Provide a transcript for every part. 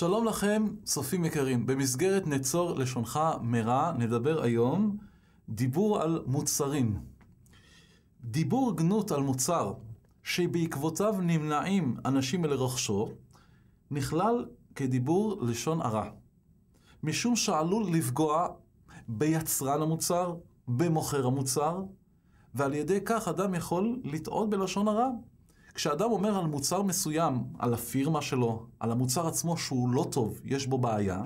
שלום לכם, צופים יקרים. במסגרת נצור לשונך מרע, נדבר היום דיבור על מוצרים. דיבור גנות על מוצר שבעקבותיו נמנעים אנשים מלרכשו, נכלל כדיבור לשון הרע, משום שעלול לפגוע ביצרן המוצר, במוכר המוצר, ועל ידי כך אדם יכול לטעות בלשון הרע. כשאדם אומר על מוצר מסוים, על הפירמה שלו, על המוצר עצמו שהוא לא טוב, יש בו בעיה,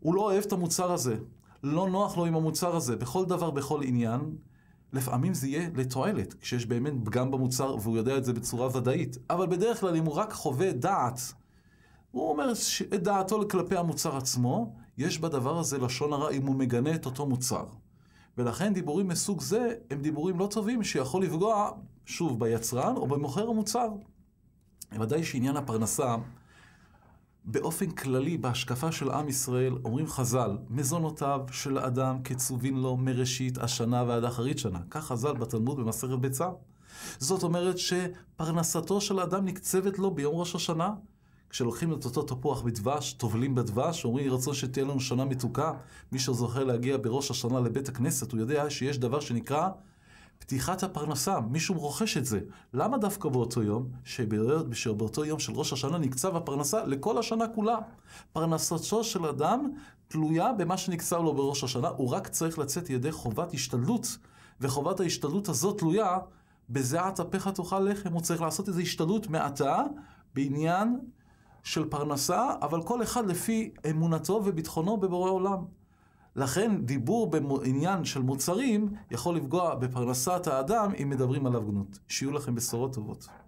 הוא לא אוהב את המוצר הזה, לא נוח לו עם המוצר הזה, בכל דבר, בכל עניין, לפעמים זה יהיה לתועלת, כשיש באמת פגם במוצר והוא יודע את זה בצורה ודאית, אבל בדרך כלל אם הוא רק חווה דעת, הוא אומר את דעתו כלפי המוצר עצמו, יש בדבר הזה לשון הרע אם הוא מגנה את אותו מוצר. ולכן דיבורים מסוג זה הם דיבורים לא טובים שיכול לפגוע שוב, ביצרן או במוכר המוצר. ודאי שעניין הפרנסה, באופן כללי, בהשקפה של עם ישראל, אומרים חז"ל, מזונותיו של האדם קצובין לו מראשית השנה ועד אחרית שנה. כך חז"ל בתלמוד במסכת ביצה. זאת אומרת שפרנסתו של האדם נקצבת לו ביום ראש השנה. כשלוקחים את אותו תפוח בדבש, טובלים בדבש, אומרים יהי רצון שתהיה לנו שנה מתוקה. מי שזוכה להגיע בראש השנה לבית הכנסת, הוא יודע שיש דבר שנקרא פתיחת הפרנסה, מישהו רוכש את זה. למה דווקא באותו יום? שבאותו יום של ראש השנה נקצב הפרנסה לכל השנה כולה. פרנסתו של אדם תלויה במה שנקצב לו בראש השנה, הוא רק צריך לצאת ידי חובת השתדלות, וחובת ההשתדלות הזאת תלויה בזיעת אפיך תאכל לחם. הוא צריך לעשות איזו השתדלות מעתה בעניין של פרנסה, אבל כל אחד לפי אמונתו וביטחונו בבורא עולם. לכן דיבור בעניין של מוצרים יכול לפגוע בפרנסת האדם אם מדברים עליו גנות. שיהיו לכם בשורות טובות.